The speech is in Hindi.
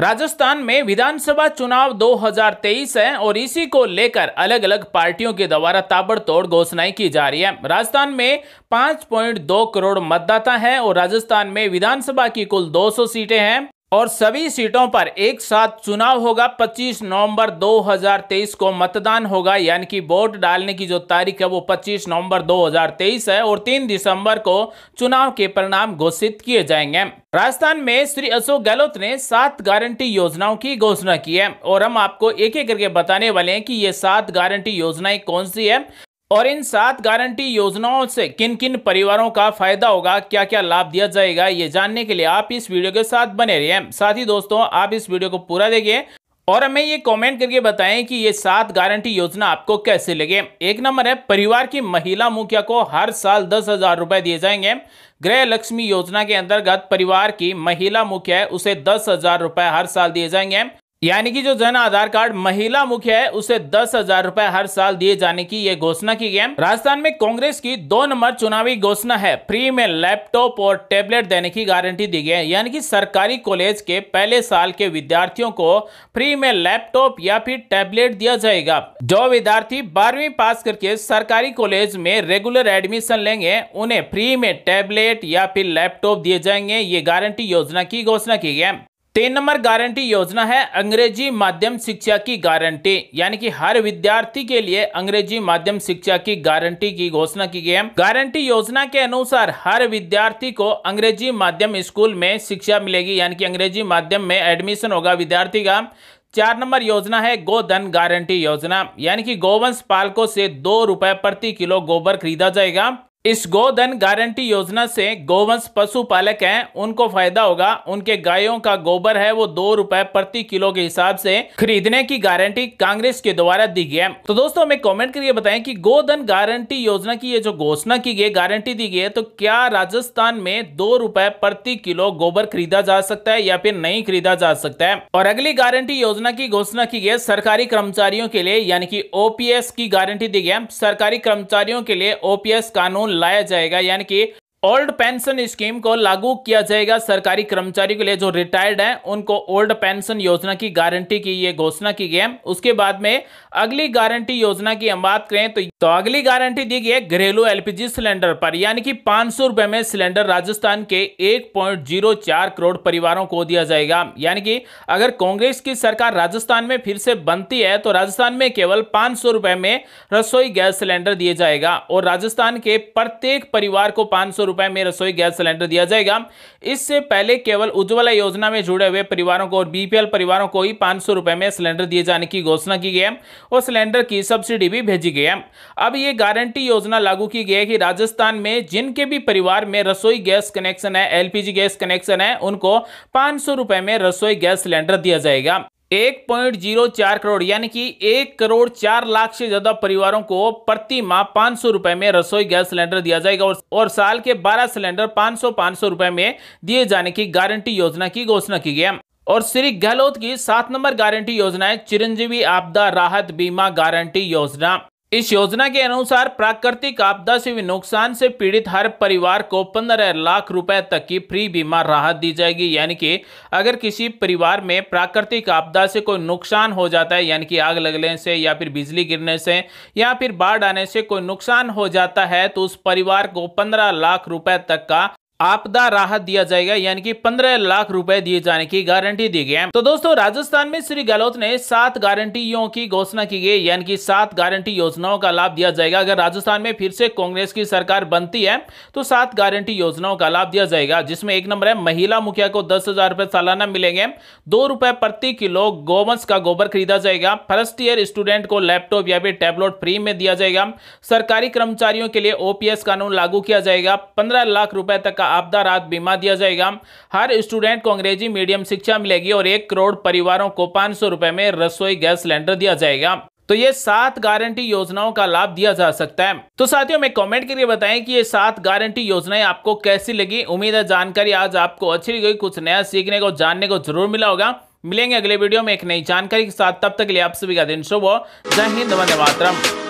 राजस्थान में विधानसभा चुनाव 2023 है और इसी को लेकर अलग अलग पार्टियों के द्वारा ताबड़तोड़ घोषणाएं की जा रही है राजस्थान में 5.2 करोड़ मतदाता हैं और राजस्थान में विधानसभा की कुल 200 सीटें हैं और सभी सीटों पर एक साथ चुनाव होगा 25 नवंबर 2023 को मतदान होगा यानी कि वोट डालने की जो तारीख है वो 25 नवंबर 2023 है और 3 दिसंबर को चुनाव के परिणाम घोषित किए जाएंगे राजस्थान में श्री अशोक गहलोत ने सात गारंटी योजनाओं की घोषणा की है और हम आपको एक एक करके बताने वाले हैं कि ये सात गारंटी योजनाएं कौन सी है और इन सात गारंटी योजनाओं से किन किन परिवारों का फायदा होगा क्या क्या लाभ दिया जाएगा ये जानने के लिए आप इस वीडियो के साथ बने रहिए साथ ही दोस्तों आप इस वीडियो को पूरा देखिए और हमें ये कमेंट करके बताएं कि ये सात गारंटी योजना आपको कैसे लगे एक नंबर है परिवार की महिला मुखिया को हर साल दस हजार रुपए दिए जाएंगे गृह लक्ष्मी योजना के अंतर्गत परिवार की महिला मुखिया उसे दस हजार रुपए हर साल दिए जाएंगे यानी कि जो जन आधार कार्ड महिला मुखिया है उसे दस हजार रूपए हर साल दिए जाने की यह घोषणा की गई राजस्थान में कांग्रेस की दो नंबर चुनावी घोषणा है फ्री में लैपटॉप और टेबलेट देने की गारंटी दी गई है यानी कि सरकारी कॉलेज के पहले साल के विद्यार्थियों को फ्री में लैपटॉप या फिर टेबलेट दिया जाएगा जो विद्यार्थी बारहवीं पास करके सरकारी कॉलेज में रेगुलर एडमिशन लेंगे उन्हें फ्री में टेबलेट या फिर लैपटॉप दिए जाएंगे ये गारंटी योजना की घोषणा की गई तीन नंबर गारंटी योजना है अंग्रेजी माध्यम शिक्षा की गारंटी यानी कि हर विद्यार्थी के लिए अंग्रेजी माध्यम शिक्षा की गारंटी की घोषणा की गई है गारंटी योजना के अनुसार हर विद्यार्थी को अंग्रेजी माध्यम स्कूल में शिक्षा मिलेगी यानी कि अंग्रेजी माध्यम में एडमिशन होगा विद्यार्थी का चार नंबर योजना है गोधन गारंटी योजना यानी कि गोवंश पालकों से दो रुपए प्रति किलो गोबर खरीदा जाएगा इस गोधन गारंटी योजना से गोवंश पशुपालक हैं उनको फायदा होगा उनके गायों का गोबर है वो दो रुपए प्रति किलो के हिसाब से खरीदने की गारंटी कांग्रेस के द्वारा दी गई है तो दोस्तों हमें कमेंट करिए बताएं कि गोधन गारंटी योजना की ये जो घोषणा की गई गारंटी दी गई है तो क्या राजस्थान में दो रूपए प्रति किलो गोबर खरीदा जा सकता है या फिर नहीं खरीदा जा सकता है और अगली गारंटी योजना की घोषणा की गई सरकारी कर्मचारियों के लिए यानी की ओपीएस की गारंटी दी गई सरकारी कर्मचारियों के लिए ओपीएस कानून लाया जाएगा यानी कि ओल्ड पेंशन स्कीम को लागू किया जाएगा सरकारी कर्मचारी के लिए जो रिटायर्ड हैं उनको ओल्ड पेंशन योजना की गारंटी की ये घोषणा की गई है उसके बाद में अगली गारंटी योजना की हम बात करें तो, तो अगली गारंटी दी गई है घरेलू एलपीजी सिलेंडर पर यानी कि पांच सौ रुपए में सिलेंडर राजस्थान के एक पॉइंट जीरो चार करोड़ परिवारों को दिया जाएगा यानी कि अगर कांग्रेस की सरकार राजस्थान में फिर से बनती है तो राजस्थान में केवल पांच सौ रुपए में रसोई गैस सिलेंडर दिया जाएगा और राजस्थान के प्रत्येक परिवार को पांच सौ रुपये में रसोई गैस सिलेंडर दिया जाएगा इससे पहले केवल उज्ज्वला योजना में जुड़े हुए परिवारों को और बीपीएल परिवारों को ही पांच सौ में सिलेंडर दिए जाने की घोषणा की गई है और सिलेंडर की सब्सिडी भी भेजी गई है अब ये गारंटी योजना लागू की गई है कि राजस्थान में जिनके भी परिवार में रसोई गैस कनेक्शन है एलपीजी गैस कनेक्शन है उनको पांच में रसोई गैस सिलेंडर दिया जाएगा एक पॉइंट जीरो चार करोड़ यानी कि एक करोड़ चार लाख से ज्यादा परिवारों को प्रति माह पांच सौ रुपए में रसोई गैस सिलेंडर दिया जाएगा और, और साल के बारह सिलेंडर पांच सौ पांच सौ रुपए में दिए जाने की गारंटी योजना की घोषणा की गई और श्री गहलोत की सात नंबर गारंटी योजना है चिरंजीवी आपदा राहत बीमा गारंटी योजना इस योजना के अनुसार प्राकृतिक आपदा से नुकसान से पीड़ित हर परिवार को पंद्रह लाख रुपए तक की फ्री बीमा राहत दी जाएगी यानी कि अगर किसी परिवार में प्राकृतिक आपदा से कोई नुकसान हो जाता है यानी कि आग लगने से या फिर बिजली गिरने से या फिर बाढ़ आने से कोई नुकसान हो जाता है तो उस परिवार को पंद्रह लाख रुपए तक का आपदा राहत दिया जाएगा यानी कि 15 लाख रुपए दिए जाने की गारंटी दी गई है तो दोस्तों राजस्थान में श्री गहलोत ने सात गारंटियों की घोषणा की गई यानी कि सात गारंटी योजनाओं का लाभ दिया जाएगा अगर राजस्थान में फिर से कांग्रेस की सरकार बनती है तो सात गारंटी योजनाओं का लाभ दिया जाएगा जिसमें एक नंबर है महिला मुखिया को दस हजार रुपए सालाना मिलेंगे दो प्रति किलो गोवंश का गोबर खरीदा जाएगा फर्स्ट ईयर स्टूडेंट को लैपटॉप या फिर टैबलेट फ्री में दिया जाएगा सरकारी कर्मचारियों के लिए ओपीएस कानून लागू किया जाएगा पंद्रह लाख रुपए तक का आपदा राहत बीमा दिया जाएगा हर स्टूडेंट को अंग्रेजी मीडियम शिक्षा मिलेगी और एक करोड़ परिवारों को पाँच सौ में रसोई गैस सिलेंडर दिया जाएगा तो ये सात गारंटी योजनाओं का लाभ दिया जा सकता है तो साथियों में कमेंट के लिए बताएं कि ये सात गारंटी योजनाएं आपको कैसी लगी उम्मीद है जानकारी आज आपको अच्छी लगी कुछ नया सीखने को जानने को जरूर मिला होगा मिलेंगे अगले वीडियो में एक नई जानकारी के साथ तब तक लिए आप सभी का दिन शुभ हो जय हिंद वंदे मातरम